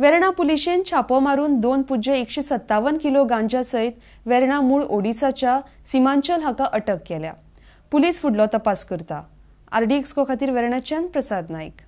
वेर्णा पुलिशेन छापो मारून दोन पुज्य एकशे सत्तावन किलो गांजा सयत वेर्णा मूळ ओडिसाच्या सिमांचल हाका अटक केल्या पुलीस फुडलो तपास करता आरडीएक्सको खातीर वेर्णाच्यान प्रसाद नाईक